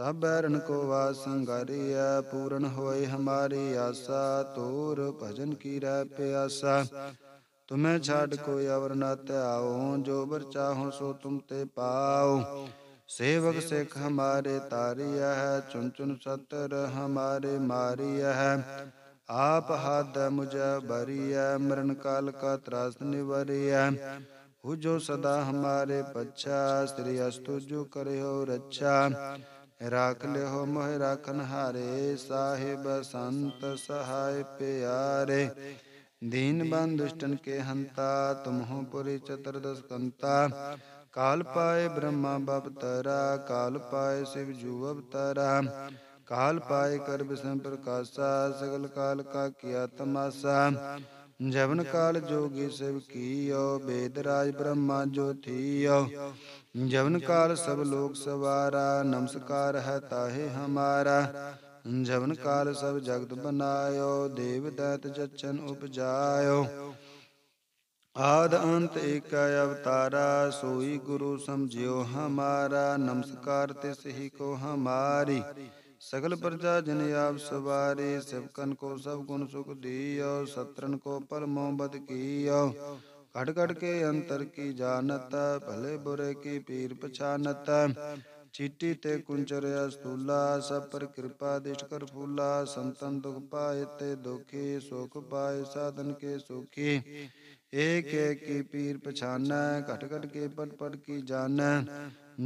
A: सब बैरन को वा संगारिय पूर्ण होए हमारी आशा तोर भजन की रह प्यासा तुम्हें छाड़ कोई अवर न आओ जो बर चाहो सो तुम ते पाओ सेवक सिख हमारे तारिय है चुन चुन सतर हमारे मारिय है आप हाथ मुझ भरिय मरण काल का त्रास निवरिय हु जो सदा हमारे पच्छा श्री अस्तु जो करे हो रक्षा राख ले हो मोह राखन हारे साहिब संत सहाय प्यारे दीन बंधुष्टन के हंता तुम हो पुरी चतुर्दश कंता ਕਾਲ ਪਾਏ ਬ੍ਰਹਮਾ ਬਪਤਰਾ ਕਾਲ ਪਾਏ ਸਿਵ ਜੂ ਅਵਤਾਰਾ ਕਾਲ ਪਾਏ ਕਰਬ ਪ੍ਰਕਾਸ਼ਾ ਸਗਲ ਕਾਲ ਕਾ ਕੀਆ ਤਮਾਸਾ ਜਵਨ ਕਾਲ ਜੋਗੀ ਸਿਵ ਕੀਓ ਬੇਦ ਰਾਜ ਬ੍ਰਹਮਾ ਜੋਤੀਓ ਜਵਨ ਕਾਲ ਸਭ ਲੋਕ ਸਵਾਰਾ ਨਮਸਕਾਰ ਹੈ ਤਾਹੇ ਹਮਾਰਾ ਜਵਨ ਕਾਲ ਸਭ ਜਗਤ ਬਨਾਇਓ ਦੇਵ ਦਤ ਜਚਨ ਉਪਜਾਇਓ ਆਦ ਅੰਤ ਏਕ ਅਵਤਾਰਾ ਸੋਈ ਗੁਰੂ ਸਮਝਿਓ ਹਮਾਰਾ ਨਮਸਕਾਰ ਤਿਸ ਹੀ ਕੋ ਹਮਾਰੀ ਸਗਲ ਪ੍ਰਜਾ ਜਨ ਆਪ ਸਵਾਰੇ ਸਿਵਕਨ ਕੋ ਸਭ ਗੁਣ ਸੁਖ ਦੀਓ ਸਤਰਨ ਕੋ ਪਰਮੋ ਬਦ ਕੀਓ ਘਟ ਘਟ ਕੇ ਅੰਤਰ ਕੀ ਜਾਣਤ ਭਲੇ ਬੁਰੇ ਕੀ ਪੀਰ ਪਛਾਨਤ ਚੀਟੀ ਤੇ ਕੁੰਚਰ ਅਸਤੂਲਾ ਸਭ ਪਰ ਕਿਰਪਾ ਦਿਸ਼ ਕਰ ਫੂਲਾ ਸੰਤਨ ਦੁਖ ਪਾਏ ਤੇ ਦੁਖੀ ਸੁਖ ਪਾਏ ਸਾਧਨ ਕੇ ਸੁਖੀ ਏਕ ਏਕ ਕੀ ਪੀਰ ਪਛਾਨੈ ਘਟ ਘਟ ਕੇ ਪਟ ਪਟ ਕੀ ਜਾਣੈ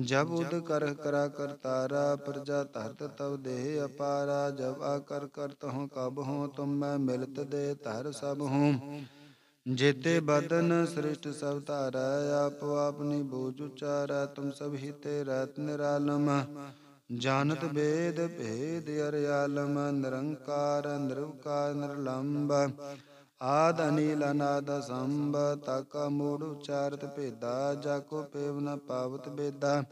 A: ਜਬ ਉਦ ਕਰ ਕਰਾ ਕਰਤਾਰਾ ਪ੍ਰਜਾ ਧਰਤ ਤਵ ਦੇਹ ਅਪਾਰਾ ਜਬ ਆ ਕਰ ਕਰਤ ਹੂੰ ਕਬ ਹਉ ਤੁਮ ਮੈਂ ਮਿਲਤ ਦੇ ਧਰ ਸਭ ਹਉ ਜੇਤੇ ਬਦਨ ਸ੍ਰਿਸ਼ਟ ਸਭ ਧਾਰਾ ਆਪ ਆਪਨੀ ਬੋਝ ਉਚਾਰਾ ਤੁਮ ਸਭ ਹਿਤੇ ਰਤ ਨਿਰਾਲਮ ਜਾਨਤ ਬੇਦ ਭੇਦ ਅਰਿਆਲਮ ਨਿਰੰਕਾਰ ਨਿਰਵਕਾਰ ਨਿਰਲੰਭ ਆਦ ਅਨੀਲ ਅਨਾਦ ਸੰਭ ਤਕ ਮੂੜ ਉਚਾਰਤ ਭੇਦਾ ਜਾ ਕੋ ਪੇਵ ਨ ਪਾਵਤ ਬੇਦਾ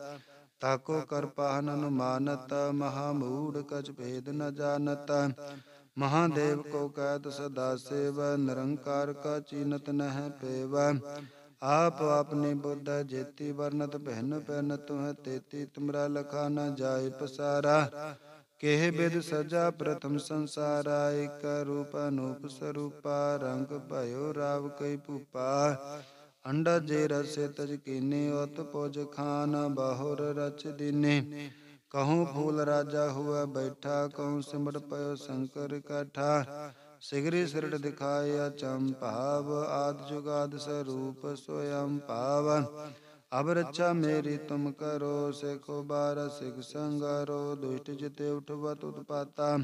A: ਤਾਕੋ ਕਰ ਪਾਹਨ ਅਨੁਮਾਨਤ ਮਹਾ ਮੂੜ ਕਛ ਭੇਦ ਨ ਜਾਣਤ ਮਹਾਦੇਵ ਕੋ ਕਹਿਤ ਸਦਾ ਸੇਵ ਨਿਰੰਕਾਰ ਕਾ ਚੀਨਤ ਨਹ ਪੇਵ ਆਪ ਆਪਨੇ ਬੁੱਧ ਜੇਤੀ ਵਰਨਤ ਭੈਨ ਪੈਨ ਤੁਹ ਤੇਤੀ ਤੁਮਰਾ ਲਖਾ ਨ ਜਾਏ ਪਸਾਰਾ ਕੇਹ ਬਿਦ ਸਜਾ ਪ੍ਰਥਮ ਸੰਸਾਰਾ ਇਕ ਰੂਪ ਅਨੂਪ ਸਰੂਪਾ ਰੰਗ ਭਇਓ ਰਾਵ ਕਈ ਭੂਪਾ ਅੰਡਾ ਜੇ ਰਸੇ ਤਜ ਕੀਨੇ ਉਤ ਪੁਜ ਖਾਨ ਬਾਹਰ ਰਚ ਦਿਨੇ ਕਹੂੰ ਫੂਲ ਰਾਜਾ ਹੁਆ ਬੈਠਾ ਕਉ ਸਿਮਰ ਪਇਓ ਸ਼ੰਕਰ ਕਠਾ ਸਿਗਰੀ ਸਿਰੜ ਦਿਖਾਇਆ ਚੰਪਾਵ ਆਦ ਜੁਗਾਦ ਸਰੂਪ ਸੋਇੰ ਭਾਵ ਅਬ ਰੱਛਾ ਮੇਰੀ ਤੁਮ ਕਰੋ ਸਿਖੋ ਬਾਰ ਸਿਖ ਸੰਗਾਰੋ ਦੁਸ਼ਟ ਜਿਤੇ ਉਠਵਤ ਉਤਪਾਤਾ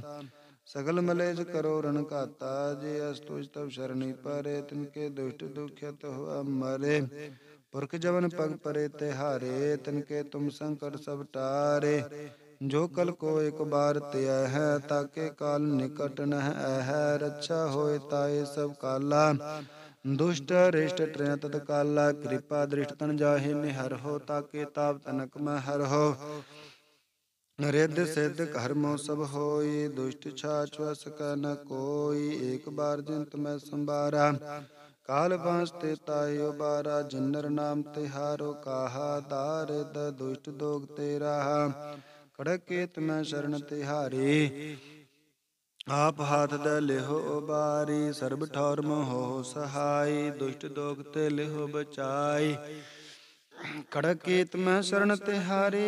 A: ਸਗਲ ਮਲੇਜ ਕਰੋ ਰਣ ਕਾਤਾ ਜੇ ਅਸਤੁਜ ਤਵ ਸ਼ਰਣੀ ਪਰੇ ਤਿਨ ਕੇ ਦੁਸ਼ਟ ਦੁਖਿਤ ਹੋਆ ਮਰੇ ਪੁਰਖ ਜਵਨ ਪਗ ਪਰੇ ਤੇ ਹਾਰੇ ਤਿਨ ਕੇ ਤੁਮ ਸੰਕਟ ਸਭ ਟਾਰੇ ਜੋ ਕਲ ਕੋ ਇੱਕ ਬਾਰ ਤਿਆ ਹੈ ਤਾਕੇ ਕਾਲ ਨਿਕਟ ਨਹਿ ਹੈ ਰੱਛਾ ਹੋਏ ਤਾਏ ਸਭ ਕਾਲਾ ਦੁਸ਼ਟ ਰਿਸ਼ਟ ਤ੍ਰਿਆ ਤਤ ਕਾਲਾ ਕਿਰਪਾ ਦ੍ਰਿਸ਼ਟ ਤਨ ਜਾਹੇ ਨਿਹਰ ਹੋ ਤਾਕੇ ਤਾਪ ਤਨਕ ਮਹਿ ਹਰ ਹੋ
B: ਰਿੱਧ ਸਿੱਧ
A: ਕਰਮੋ ਸਭ ਹੋਈ ਦੁਸ਼ਟ ਛਾਛ ਵਸ ਕਾ ਨ ਕੋਈ ਏਕ ਬਾਰ ਜਿੰਤ ਮੈਂ ਸੰਭਾਰਾ ਕਾਲ ਬਾਸ ਤੇ ਤਾਇਓ ਬਾਰਾ ਜਨਰ ਨਾਮ ਤੇ ਹਾਰੋ ਕਾਹਾ ਦਾਰਿਦ ਦੁਸ਼ਟ ਦੋਗ ਤੇਰਾ ਕੜਕੇ ਤਮੈ ਸ਼ਰਨ ਤਿਹਾਰੇ ਆਪ ਹਾਥ ਦਾ ਲਿਹੋ ਉਬਾਰੀ ਸਰਬ ਠੌਰ ਮੋਹ ਸਹਾਈ ਦੁਸ਼ਟ ਦੋਖ ਤੇ ਲਿਹੋ ਬਚਾਈ ਕੀਤ ਮੈਂ ਸ਼ਰਨ ਤਿਹਾਰੀ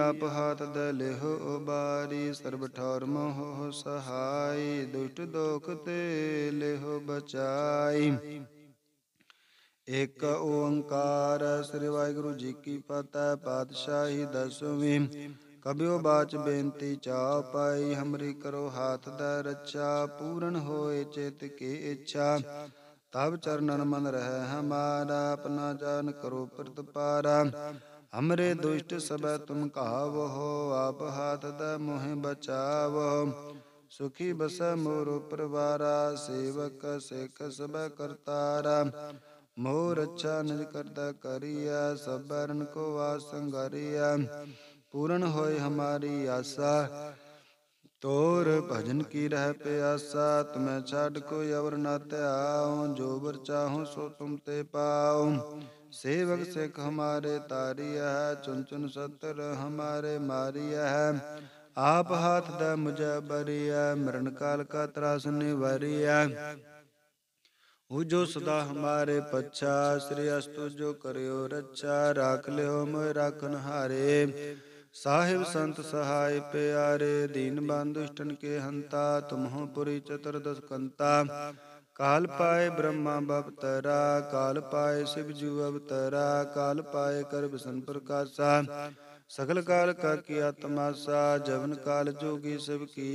A: ਆਪ ਹਾਥ ਦਾ ਲਿਹੋ ਉਬਾਰੀ ਸਰਬ ਠੌਰ ਮੋਹ ਸਹਾਈ ਦੁਸ਼ਟ ਦੋਖ ਤੇ ਲਿਹੋ ਬਚਾਈ ਇਕ ਓੰਕਾਰ ਸ੍ਰੀ ਵਾਹਿਗੁਰੂ ਜੀ ਕੀ ਫਤਿਹ ਪਾਤਸ਼ਾਹੀ ਦਸਵੀਂ ਕਬਿਓ ਬਾਚ ਬੇਨਤੀ ਚਾ ਪਾਈ ਹਮਰੀ ਕਰੋ ਹਾਥ ਦਾ ਰੱਛਾ ਪੂਰਨ ਹੋਏ ਚਿਤ ਕੀ ਇੱਛਾ ਤਬ ਚਰਨਨ ਮਨ ਰਹਿ ਹਮਾਰਾ ਆਪਣਾ ਜਾਨ ਕਰੋ ਪਾਰਾ ਹਮਰੇ ਦੁਸ਼ਟ ਸਬੈ ਤੁਮ ਕਾਵੋ ਆਪ ਹਾਥ ਦਾ ਮੋਹਿ ਬਚਾਵੋ ਸੁਖੀ ਬਸੈ ਮੋਰੋ ਪਰਵਾਰਾ ਸੇਵਕ ਸਿਖ ਸਬੈ ਕਰਤਾਰਾ ਮੋਰ ਅੱਛਾ ਨਿਜ ਕਰਤਾ ਕਰੀਐ ਸਬਰਨ ਕੋ ਵਾਸੰਗਰੀਐ ਪੂਰਨ ਹੋਏ ਹਮਾਰੀ ਆਸਾ ਤੋਰ ਭਜਨ ਕੀ ਰਹਿ ਪਿਆਸਾ ਤੁਮੈ ਛੱਡ ਕੋਈ ਅਵਰ ਨਾ ਧਿਆਉ ਜੋ ਵਰ ਚਾਹੂ ਸੋ ਤੁਮ ਤੇ ਪਾਉ ਸੇਵਕ ਸਿਖ ਹਮਾਰੇ ਤਾਰੀਆ ਹੈ ਚੁਨ ਚੁਨ ਸਤਰ ਹਮਾਰੇ ਮਾਰੀਆ ਹੈ ਆਪ ਹੱਥ ਦਾ ਮੁਝੇ ਬਰੀਆ ਮਰਨ ਕਾਲ ਕਾ ਤਰਾਸ ਨਿਵਾਰੀਆ ਹੂ ਜੋ ਸਦਾ ਹਮਾਰੇ ਪਛਾ ਸ੍ਰੀ ਅਸਤੁ ਜੋ ਕਰਿਓ ਰੱਛਾ ਰੱਖ ਲਿਓ ਮੋਇ ਰਾਖਨ ਹਾਰੇ साहिब संत सहाय प्यारे दीन ਬੰਦੁਸ਼ਟਨ के ਹੰਤਾ ਤੁਮਹੁ पुरी चतुर्दश कंता काल पाए ब्रह्मा बपतरा काल पाए शिव जू अवतरा काल पाए कर बसन प्रकाशा सकल काल का किया तमाशा जवन काल जोगी शिव की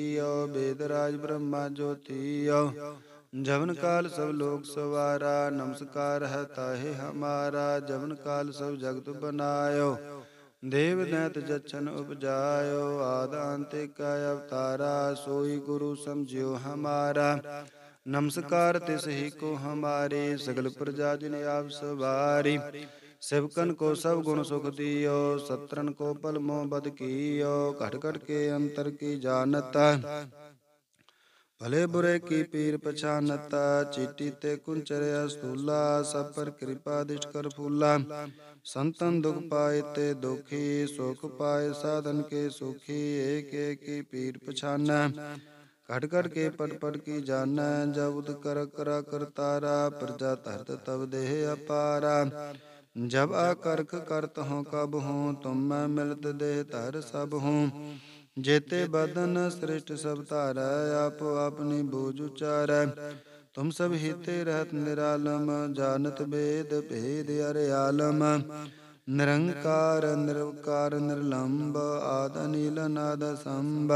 A: वेदराज ब्रह्मा ज्योति जवन काल सब लोक सवारा नमस्कार है ताहे हमारा जवन काल सब जगत बनायो ਦੇਵ ਨੈਤ ਜਚਨ ਉਪਜਾਇਓ ਆਦ ਅੰਤਿਕ ਅਵਤਾਰਾ ਸੋਈ ਗੁਰੂ ਸਮਝਿਓ ਹਮਾਰਾ ਨਮਸਕਾਰ ਤਿਸ ਹੀ ਕੋ ਹਮਾਰੇ ਸਗਲ ਪ੍ਰਜਾ ਜਿਨ ਆਪ ਸਵਾਰੀ ਸਿਵਕਨ ਕੋ ਸਭ ਗੁਣ ਸੁਖ ਦਿਓ ਸਤਰਨ ਕੋ ਪਲ ਮੋਹ ਬਦ ਕੀਓ ਘਟ ਘਟ ਕੇ ਅੰਤਰ ਕੀ ਜਾਣਤ ਭਲੇ ਬੁਰੇ ਕੀ ਪੀਰ ਪਛਾਨਤ ਚੀਟੀ ਤੇ ਕੁੰਚਰਿਆ ਸੂਲਾ ਸਭ ਪਰ ਕਿਰਪਾ ਦਿਸ਼ ਕਰ ਫੂਲਾ ਸੰਤਨ ਦੁਖ ਪਾਏ ਤੇ ਦੁਖੀ ਸੁਖ ਪਾਏ ਸਾਧਨ ਕੇ ਸੁਖੀ ਏਕ ਏਕੀ ਪੀਰ ਪਛਾਨੈ ਘਟ ਘਟ ਕੇ ਪਟ ਪਟ ਕੀ ਜਾਣੈ ਜਬਦ ਕਰ ਕਰਾ ਕਰਤਾਰਾ ਪ੍ਰਜਾ ਧਰਤ ਤਬ ਦੇਹ ਅਪਾਰਾ ਜਬ ਆਕਰਖ ਕਰਤ ਹਉ ਕਬ ਹਉ ਤੁਮ ਮੈਂ ਮਿਲਤ ਦੇਹ ਧਰ ਸਭ ਹਉ ਜੇਤੇ ਬਦਨ ਸ੍ਰਿਸ਼ਟ ਸਭ ਧਾਰੈ ਆਪ ਆਪਣੀ ਬੋਝ ਉਚਾਰੈ ਤੁਮ ਸਭ ਹਿਤੇ ਰਹਤ ਨਿਰਾਲਮ ਜਾਣਤ ਬੇਦ ਭੇਦ ਅਰ ਆਲਮ ਨਿਰੰਕਾਰ ਨਿਰਵਕਾਰ ਨਿਰਲੰਭ ਆਦ ਅਨਿਲ ਨਾਦ ਸੰਭ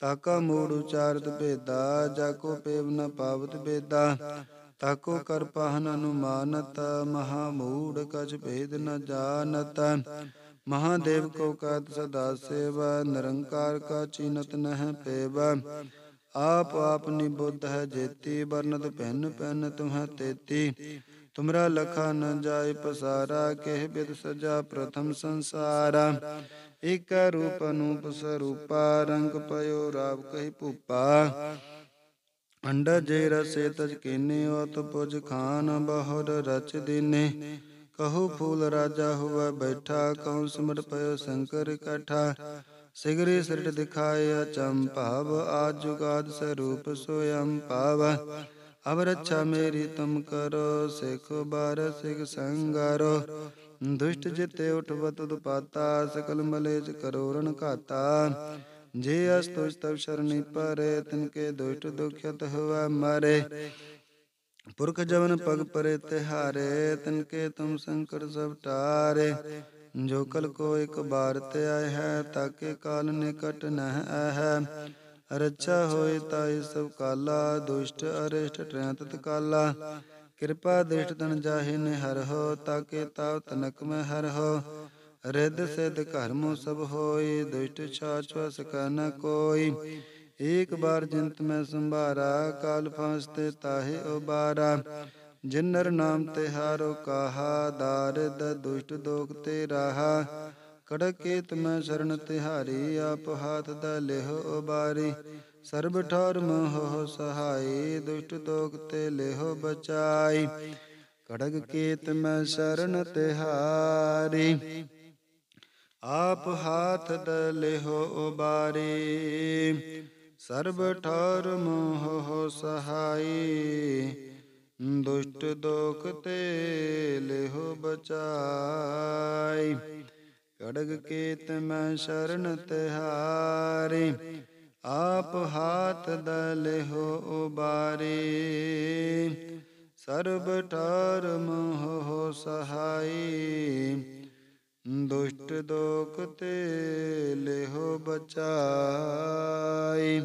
A: ਤਕ ਮੂੜ ਉਚਾਰਤ ਭੇਦਾ ਜਾਕੋ ਪੇਵ ਨ ਪਾਵਤ ਭੇਦਾ ਤਾਕੋ ਕਰ ਪਹਨ ਅਨੁਮਾਨਤ ਮਹਾ ਮੂੜ ਕਛ ਭੇਦ ਨ ਜਾਣਤ ਮਹਾਦੇਵ ਕੋ ਕਤ ਸਦਾ ਸੇਵ ਨਿਰੰਕਾਰ ਕਾ ਚੀਨਤ ਨਹਿ ਪੇਵ ਆਪ ਆਪਨੀ ਬੁੱਧ ਹੈ ਜੇਤੀ ਬਰਨਤ ਭਿੰਨ ਭਿੰਨ ਤੁਮਹ ਤੇਤੀ ਤੁਮਰਾ ਲਖਾ ਨ ਜਾਏ ਪਸਾਰਾ ਕਹਿ ਬਿਦ ਸਜਾ ਪ੍ਰਥਮ ਸੰਸਾਰਾ ਇਕ ਰੂਪ ਅਨੂਪ ਸਰੂਪਾ ਰੰਗ ਪਇਓ ਰਾਵ ਕਹਿ ਭੂਪਾ ਅੰਡ ਜੇ ਰਸੇ ਤਜ ਕੀਨੇ ਔਤ ਪੁਜ ਖਾਨ ਬਹੁਰ ਰਚ ਦਿਨੇ ਕਹੋ ਫੂਲ ਰਾਜਾ ਹੋਵੇ ਬੈਠਾ ਕਉ ਸਿਮਰ ਪਇਓ ਸ਼ੰਕਰ ਕਠਾ ਸਿਗਰੀ ਸਿਰਟ ਦਿਖਾਇ ਅਚੰ ਭਾਵ ਆਜੁਗਾਦ ਸਰੂਪ ਸੋਯੰ ਭਾਵ ਅਬ ਰੱਛਾ ਮੇਰੀ ਤੁਮ ਕਰੋ ਸਿਖ ਬਾਰ ਸਿਖ ਸੰਗਾਰੋ ਦੁਸ਼ਟ ਜਿਤੇ ਉਠਵਤ ਉਦਪਾਤਾ ਸਕਲ ਮਲੇਜ ਕਰੋਰਣ ਘਾਤਾ ਜੇ ਅਸ ਤਵ ਸਰਣੀ ਪਰੇ ਤਿਨ ਕੇ ਦੁਸ਼ਟ ਦੁਖਿਤ ਹੋਆ ਮਾਰੇ ਪੁਰਖ ਜਵਨ ਪਗ ਪਰੇ ਤਿਹਾਰੇ ਤਿਨ ਕੇ ਤੁਮ ਸੰਕਰ ਸਭ ਟਾਰੇ ਜੋ ਕਲ ਕੋ ਇਕ ਬਾਰ ਤੇ ਆਇ ਹੈ ਤਾਕੇ ਕਾਲ ਨਿਕਟ ਨਹਿ ਹੈ ਰੱਛਾ ਹੋਏ ਤਾਇ ਸਭ ਕਾਲਾ ਦੁਸ਼ਟ ਅਰਿਸ਼ਟ ਤ੍ਰੈਤ ਤਕਾਲਾ ਕਿਰਪਾ ਦਿਸ਼ਟ ਤਨ ਜਾਹੇ ਨੇ ਹਰ ਹੋ ਤਾਕੇ ਤਾਵ ਤਨਕ ਮੈਂ ਹਰ ਹੋ ਰਿੱਧ ਸਿੱਧ ਘਰ ਮੋ ਸਭ ਹੋਏ ਦੁਸ਼ਟ ਛਾਛਵਾ ਸਕਾ ਨ ਕੋਈ ਇਕ ਬਾਰ ਜਿੰਤ ਮੈਂ ਸੰਭਾਰਾ ਕਾਲ ਫਾਸਤੇ ਤਾਹੇ ਉਬਾਰਾ ਜਿਨਰ ਨਾਮ ਹਾਰੋ ਕਾਹਾ ਦਾਰਦ ਦੁਸ਼ਟ ਦੋਖ ਤੇ ਰਾਹਾ ਕੜਕੇ ਤਮੈ ਸ਼ਰਨ ਤਿਹਾਰੀ ਆਪ ਹਾਥ ਦਾ ਲਿਹ ਉਬਾਰੀ ਸਰਬ ਠਾਰ ਮੋਹ ਸਹਾਈ ਦੁਸ਼ਟ ਦੋਖ ਤੇ ਲਿਹ ਬਚਾਈ ਕੜਗ ਕੇਤ ਮੈਂ ਸ਼ਰਨ ਤਿਹਾਰੀ ਆਪ ਹਾਥ ਦਲਿਹੋ ਉਬਾਰੀ ਸਰਬ ਠਾਰ ਮੋਹ ਸਹਾਈ ਦੁਸ਼ਟ ਦੋਖ ਤੇ ਲਿਹੁ ਬਚਾਈ ਕੜਗ ਕੇਤ ਮੈਂ ਸ਼ਰਨ ਤਿਹਾਰੇ ਆਪ ਹਾਥ ਦਲਿਹੁ ਉਬਾਰੇ ਸਰਬ ਧਰਮ ਹੋ ਸਹਾਈ ਦੁਸ਼ਟ ਦੋਖ ਤੇ ਲਿਹੁ ਬਚਾਈ